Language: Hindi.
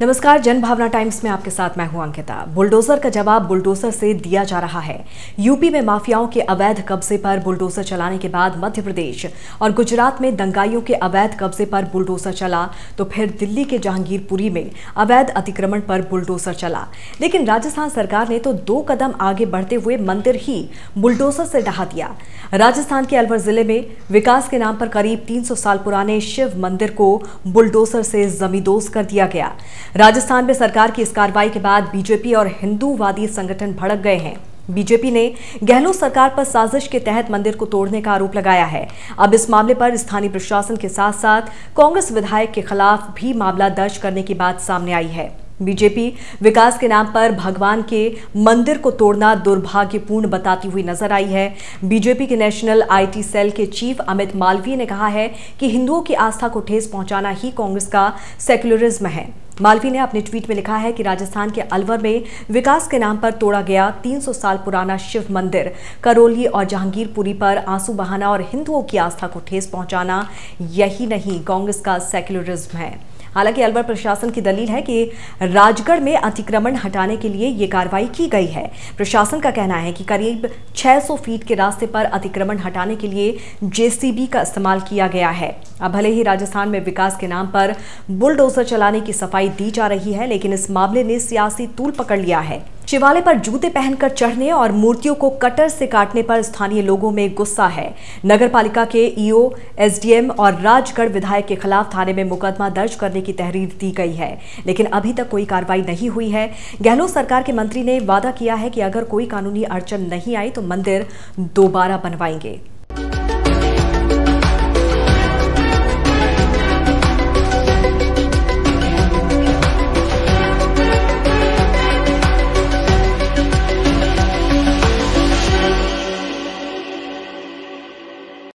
नमस्कार जनभावना टाइम्स में आपके साथ मैं हूं अंकिता बुलडोजर का जवाब बुलडोजर से दिया जा रहा है यूपी में माफियाओं के अवैध कब्जे पर बुलडोजर चलाने के बाद मध्य प्रदेश और गुजरात में दंगाइयों के अवैध कब्जे पर बुलडोजर चला तो फिर दिल्ली के जहांगीरपुरी में अवैध अतिक्रमण पर बुलडोजर चला लेकिन राजस्थान सरकार ने तो दो कदम आगे बढ़ते हुए मंदिर ही बुलडोजर से डहा दिया राजस्थान के अलवर जिले में विकास के नाम पर करीब तीन साल पुराने शिव मंदिर को बुलडोजर से जमींदोज कर दिया गया राजस्थान में सरकार की इस कार्रवाई के बाद बीजेपी और हिंदूवादी संगठन भड़क गए हैं बीजेपी ने गहलोत सरकार पर साजिश के तहत मंदिर को तोड़ने का आरोप लगाया है अब इस मामले पर स्थानीय प्रशासन के साथ साथ कांग्रेस विधायक के खिलाफ भी मामला दर्ज करने की बात सामने आई है बीजेपी विकास के नाम पर भगवान के मंदिर को तोड़ना दुर्भाग्यपूर्ण बताती हुई नजर आई है बीजेपी के नेशनल आईटी सेल के चीफ अमित मालवीय ने कहा है कि हिंदुओं की आस्था को ठेस पहुंचाना ही कांग्रेस का सेक्युलरिज्म है मालवी ने अपने ट्वीट में लिखा है कि राजस्थान के अलवर में विकास के नाम पर तोड़ा गया 300 साल पुराना शिव मंदिर करौली और जहांगीरपुरी पर आंसू बहाना और हिंदुओं की आस्था को ठेस पहुंचाना यही नहीं कांग्रेस का सेक्युलरिज्म है हालांकि अलवर प्रशासन की दलील है कि राजगढ़ में अतिक्रमण हटाने के लिए ये कार्रवाई की गई है प्रशासन का कहना है कि करीब 600 फीट के रास्ते पर अतिक्रमण हटाने के लिए जेसीबी का इस्तेमाल किया गया है अब भले ही राजस्थान में विकास के नाम पर बुलडोजर चलाने की सफाई दी जा रही है लेकिन इस मामले ने सियासी तूल पकड़ लिया है शिवालय पर जूते पहनकर चढ़ने और मूर्तियों को कटर से काटने पर स्थानीय लोगों में गुस्सा है नगर पालिका के ईओ एसडीएम और राजगढ़ विधायक के खिलाफ थाने में मुकदमा दर्ज करने की तहरीर दी गई है लेकिन अभी तक कोई कार्रवाई नहीं हुई है गहलोत सरकार के मंत्री ने वादा किया है कि अगर कोई कानूनी अड़चन नहीं आई तो मंदिर दोबारा बनवाएंगे